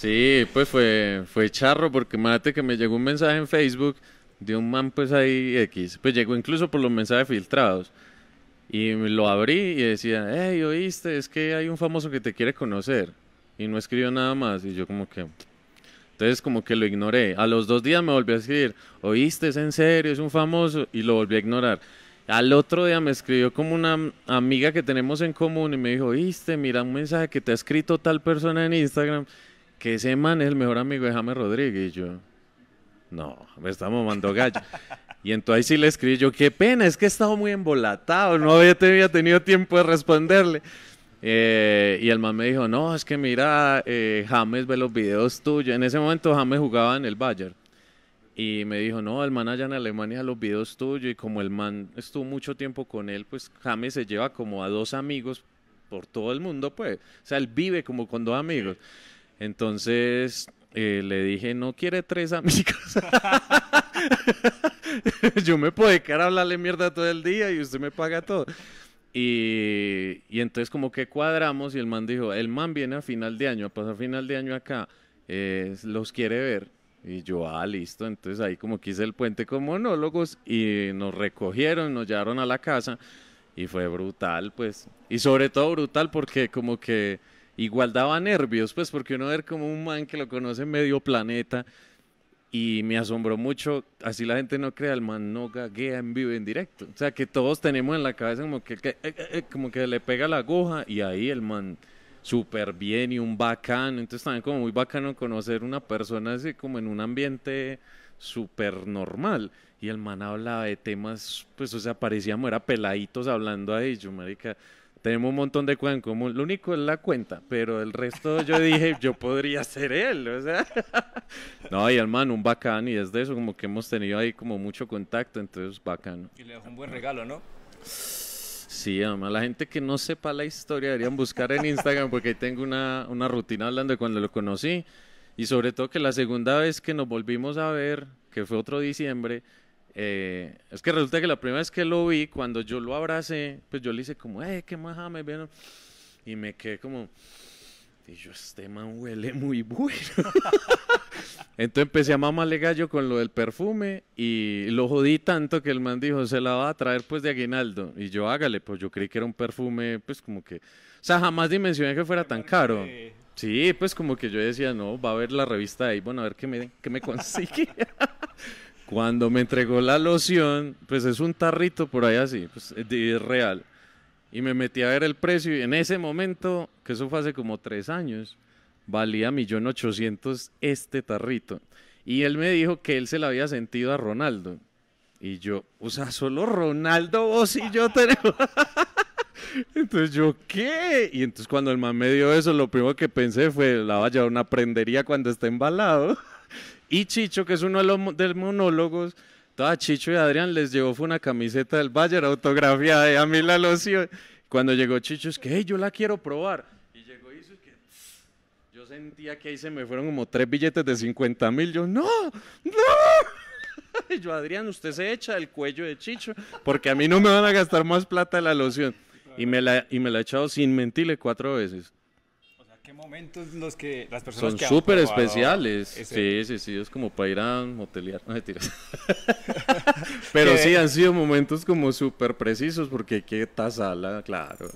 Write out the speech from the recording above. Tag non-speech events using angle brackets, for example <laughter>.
Sí, pues fue, fue charro, porque mate que me llegó un mensaje en Facebook de un man, pues ahí X. Pues llegó incluso por los mensajes filtrados. Y lo abrí y decía, hey, oíste, es que hay un famoso que te quiere conocer. Y no escribió nada más. Y yo como que... Entonces como que lo ignoré. A los dos días me volví a escribir, oíste, es en serio, es un famoso. Y lo volví a ignorar. Al otro día me escribió como una amiga que tenemos en común y me dijo, oíste, mira un mensaje que te ha escrito tal persona en Instagram que ese man es el mejor amigo de James Rodríguez. Y yo, no, me está mamando gallo. Y entonces sí le escribí yo, qué pena, es que he estado muy embolatado, no había, tenido tiempo de responderle. Eh, y el man me dijo, no, es que mira, eh, James ve los videos tuyos. En ese momento James jugaba en el Bayern. Y me dijo, no, el man allá en Alemania los videos tuyos. Y como el man estuvo mucho tiempo con él, pues James se lleva como a dos amigos por todo el mundo, pues. O sea, él vive como con dos amigos. Entonces eh, le dije, no quiere tres amigos? <laughs> Yo me puedo quedar a hablarle mierda todo el día y usted me paga todo. Y, entonces como que cuadramos y el man dijo, el man viene a final de año, a pasar final de año acá, eh, los quiere ver. Y yo, ah, listo. Entonces ahí como quise el puente con monólogos y nos recogieron, nos llevaron a la casa y fue brutal, pues. Y sobre todo brutal porque como que igual daba nervios, pues porque uno ver como un man que lo conoce medio planeta y me asombró mucho, así la gente no crea, el man no gaguea en vivo, en directo. O sea, que todos tenemos en la cabeza como que, eh, eh, como que le pega la aguja y ahí el man súper bien y un bacán. Entonces también como muy bacano conocer una persona así como en un ambiente súper normal. Y el man hablaba de temas, pues, o sea, parecíamos, era peladitos hablando ahí, yo, marica, tenemos un montón de cosas en común. Lo único es la cuenta, pero el resto yo dije, <laughs> yo podría ser él, o sea. <laughs> no, y el man, un bacán, y es de eso como que hemos tenido ahí como mucho contacto, entonces bacán. Y le dejó un buen regalo, ¿no? Sí, además la gente que no sepa la historia deberían buscar en Instagram porque ahí tengo una, una rutina hablando de cuando lo conocí y sobre todo que la segunda vez que nos volvimos a ver, que fue otro diciembre, eh, es que resulta que la primera vez que lo vi, cuando yo lo abracé, pues yo le hice como, eh, qué maja, me Y me quedé como, y yo, este man huele muy bueno. <laughs> Entonces empecé a mamarle gallo con lo del perfume y lo jodí tanto que el man dijo, se la va a traer pues de aguinaldo. Y yo, hágale, pues yo creí que era un perfume, pues como que, o sea, jamás dimensioné que fuera tan caro. Sí, pues como que yo decía, no, va a ver la revista ahí, bueno, a ver qué me, qué me consigue. <laughs> Cuando me entregó la loción, pues es un tarrito por ahí así, pues eh, es real. Y me metí a ver el precio y en ese momento, que eso fue hace como tres años, valía 1.800.000 este tarrito. Y él me dijo que él se la había sentido a Ronaldo. Y yo, o sea, solo Ronaldo, vos y yo tenemos. <laughs> entonces yo, ¿qué? Y entonces cuando el man me dio eso, lo primero que pensé fue, la vaya a una prendería cuando esté embalado. <laughs> Y Chicho, que es uno de los, monólogos, a Chicho y Adrián les llevó fue una camiseta del Bayern autografiada mí la loción. Cuando llegó Chicho, es que hey, yo la quiero probar. Y llegó y que yo sentía que ahí se me fueron como tres billetes de 50 mil. Yo, no, no. <laughs> Y yo, Adrián, usted se echa el cuello de Chicho, porque a mí no me van a gastar más plata la loción. Y me la, y me la he echado sin mentirle cuatro veces momentos los que las personas son súper especiales. Sí, sí, sí, es como para ir a motelear, no tiras. <laughs> Pero sí han sido momentos como súper precisos porque qué sala, claro.